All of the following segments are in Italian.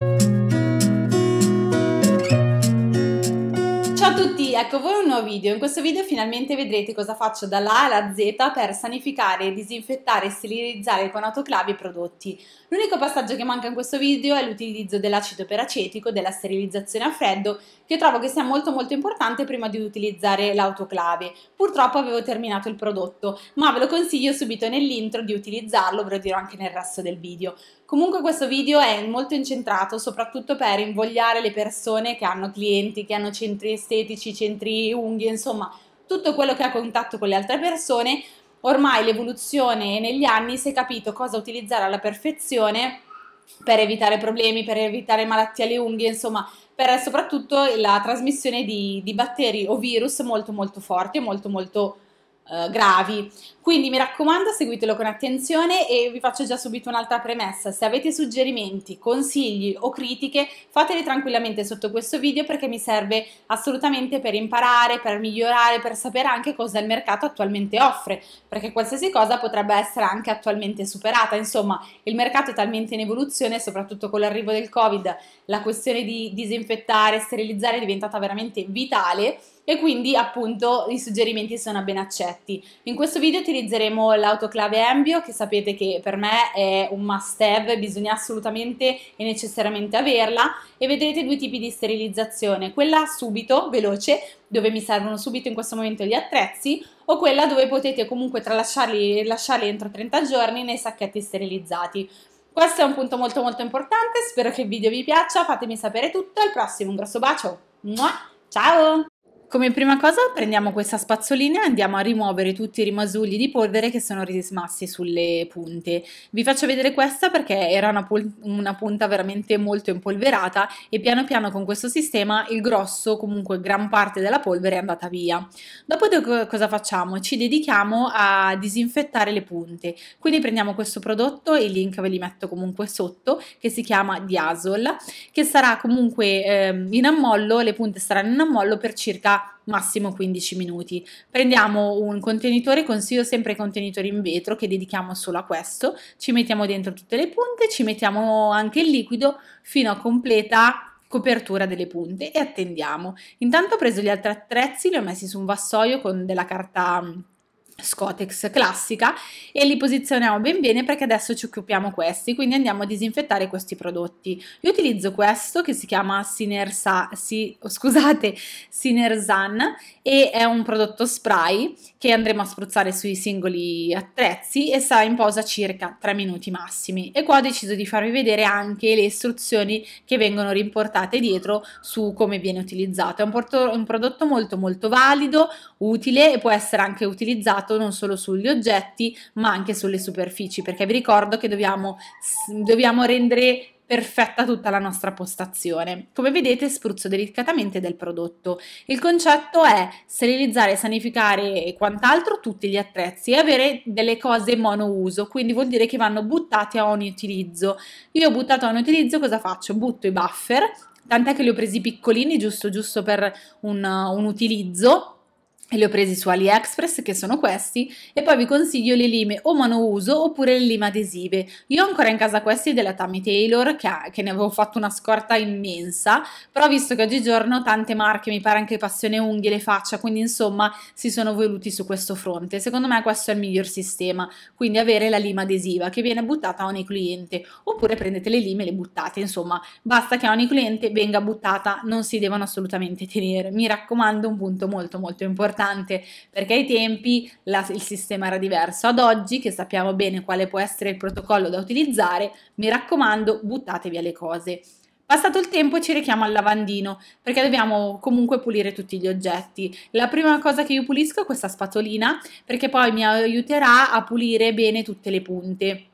thank you a tutti, ecco voi un nuovo video. In questo video finalmente vedrete cosa faccio dalla A alla Z per sanificare, disinfettare e sterilizzare con autoclavi i prodotti. L'unico passaggio che manca in questo video è l'utilizzo dell'acido peracetico, della sterilizzazione a freddo, che trovo che sia molto molto importante prima di utilizzare l'autoclave. Purtroppo avevo terminato il prodotto, ma ve lo consiglio subito nell'intro di utilizzarlo, ve lo dirò anche nel resto del video. Comunque questo video è molto incentrato soprattutto per invogliare le persone che hanno clienti, che hanno centri estetici, estetici, centri unghie, insomma, tutto quello che ha contatto con le altre persone, ormai l'evoluzione negli anni si è capito cosa utilizzare alla perfezione per evitare problemi, per evitare malattie alle unghie, insomma, per soprattutto la trasmissione di, di batteri o virus molto molto forti e molto molto eh, gravi. Quindi mi raccomando, seguitelo con attenzione e vi faccio già subito un'altra premessa. Se avete suggerimenti, consigli o critiche, fateli tranquillamente sotto questo video perché mi serve assolutamente per imparare, per migliorare, per sapere anche cosa il mercato attualmente offre, perché qualsiasi cosa potrebbe essere anche attualmente superata. Insomma, il mercato è talmente in evoluzione, soprattutto con l'arrivo del Covid, la questione di disinfettare, sterilizzare è diventata veramente vitale e quindi appunto i suggerimenti sono ben accetti. In questo video utilizzeremo l'autoclave Ambio che sapete che per me è un must have, bisogna assolutamente e necessariamente averla e vedrete due tipi di sterilizzazione, quella subito, veloce, dove mi servono subito in questo momento gli attrezzi o quella dove potete comunque tralasciarli e lasciarli entro 30 giorni nei sacchetti sterilizzati. Questo è un punto molto molto importante, spero che il video vi piaccia, fatemi sapere tutto, al prossimo un grosso bacio, ciao! Come prima cosa prendiamo questa spazzolina e andiamo a rimuovere tutti i rimasugli di polvere che sono rimasti sulle punte. Vi faccio vedere questa perché era una, una, punta veramente molto impolverata e piano piano con questo sistema il grosso, comunque gran parte della polvere è andata via. Dopodiché cosa facciamo? Ci dedichiamo a disinfettare le punte, quindi prendiamo questo prodotto, il link ve li metto comunque sotto, che si chiama Diazol, che sarà comunque eh, in ammollo, le punte saranno in ammollo per circa massimo 15 minuti. Prendiamo un contenitore, consiglio sempre i contenitori in vetro che dedichiamo solo a questo, ci mettiamo dentro tutte le punte, ci mettiamo anche il liquido fino a completa copertura delle punte e attendiamo. Intanto ho preso gli altri attrezzi, li ho messi su un vassoio con della carta Scotex classica e li posizioniamo ben bene perché adesso ci occupiamo questi, quindi andiamo a disinfettare questi prodotti. Io utilizzo questo che si chiama Sinersa, si, oh, scusate, Sinersan e è un prodotto spray che andremo a spruzzare sui singoli attrezzi e sarà in posa circa 3 minuti massimi. E qua ho deciso di farvi vedere anche le istruzioni che vengono riportate dietro su come viene utilizzato. È un, porto, un prodotto molto molto valido, utile e può essere anche utilizzato basato non solo sugli oggetti ma anche sulle superfici perché vi ricordo che dobbiamo, dobbiamo rendere perfetta tutta la nostra postazione. Come vedete spruzzo delicatamente del prodotto. Il concetto è sterilizzare, sanificare e quant'altro tutti gli attrezzi e avere delle cose monouso, quindi vuol dire che vanno buttate a ogni utilizzo. Io ho buttato a ogni utilizzo, cosa faccio? Butto i buffer, tant'è che li ho presi piccolini giusto giusto per un, un utilizzo li ho presi su AliExpress che sono questi e poi vi consiglio le lime o monouso oppure le lime adesive io ho ancora in casa questi della Tammy Taylor che, ha, che ne avevo fatto una scorta immensa però visto che oggigiorno tante marche mi pare anche Passione Unghie le faccia quindi insomma si sono voluti su questo fronte secondo me questo è il miglior sistema quindi avere la lima adesiva che viene buttata a ogni cliente oppure prendete le lime e le buttate insomma basta che a ogni cliente venga buttata non si devono assolutamente tenere mi raccomando un punto molto molto importante importante perché ai tempi la, il sistema era diverso. Ad oggi, che sappiamo bene quale può essere il protocollo da utilizzare, mi raccomando, buttate via le cose. Passato il tempo ci richiamo al lavandino perché dobbiamo comunque pulire tutti gli oggetti. La prima cosa che io pulisco è questa spatolina perché poi mi aiuterà a pulire bene tutte le punte.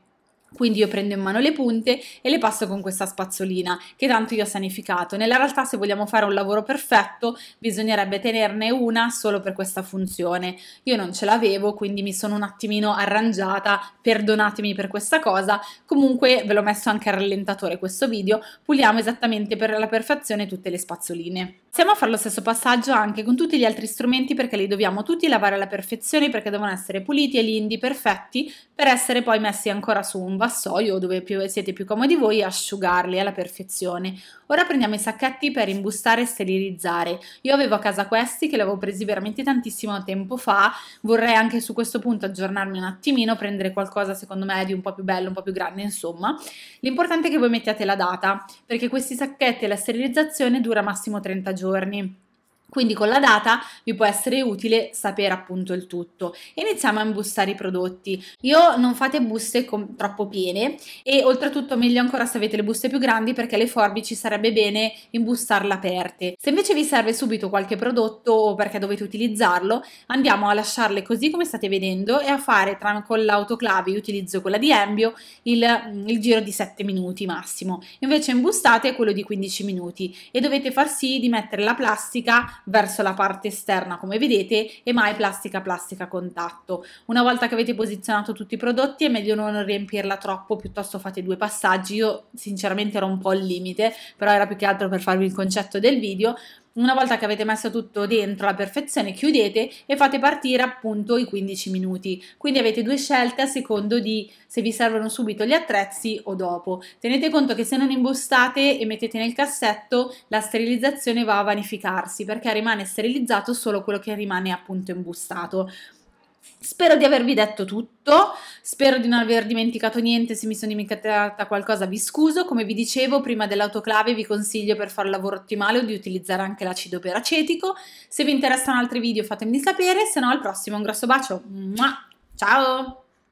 Quindi io prendo in mano le punte e le passo con questa spazzolina che tanto io ho sanificato. Nella realtà se vogliamo fare un lavoro perfetto bisognerebbe tenerne una solo per questa funzione. Io non ce l'avevo quindi mi sono un attimino arrangiata, perdonatemi per questa cosa. Comunque ve l'ho messo anche a rallentatore questo video, puliamo esattamente per la perfezione tutte le spazzoline. Iniziamo a fare lo stesso passaggio anche con tutti gli altri strumenti perché li dobbiamo tutti lavare alla perfezione perché devono essere puliti e lindi, perfetti, per essere poi messi ancora su un vassoio dove più siete più comodi voi e asciugarli alla perfezione. Ora prendiamo i sacchetti per imbustare e sterilizzare. Io avevo a casa questi che li avevo presi veramente tantissimo tempo fa, vorrei anche su questo punto aggiornarmi un attimino, prendere qualcosa secondo me di un po' più bello, un po' più grande, insomma. L'importante è che voi mettiate la data perché questi sacchetti e la sterilizzazione dura massimo 30 giorni Bernie. Quindi con la data vi può essere utile sapere appunto il tutto. Iniziamo a imbustare i prodotti. Io non fate buste com- troppo piene e oltretutto meglio ancora se avete le buste più grandi perché le forbici sarebbe bene imbustarle aperte. Se invece vi serve subito qualche prodotto o perché dovete utilizzarlo, andiamo a lasciarle così come state vedendo e a fare tra- con l'autoclave, io utilizzo quella di Embio, il, mm, il giro di 7 minuti massimo. Invece imbustate quello di 15 minuti e dovete far sì di mettere la plastica verso la parte esterna come vedete e mai plastica plastica contatto. Una volta che avete posizionato tutti i prodotti è meglio non riempirla troppo, piuttosto fate due passaggi, io sinceramente ero un po' al limite, però era più che altro per farvi il concetto del video, una volta che avete messo tutto dentro alla perfezione, chiudete e fate partire appunto i 15 minuti. Quindi avete due scelte a secondo di se vi servono subito gli attrezzi o dopo. Tenete conto che se non imbustate e mettete nel cassetto, la sterilizzazione va a vanificarsi perché rimane sterilizzato solo quello che rimane appunto imbustato. Spero di avervi detto tutto, spero di non aver dimenticato niente, se mi sono dimenticata qualcosa vi scuso, come vi dicevo prima dell'autoclave vi consiglio per fare il lavoro ottimale di utilizzare anche l'acido peracetico, se vi interessano altri video fatemi sapere, se no al prossimo un grosso bacio, ciao!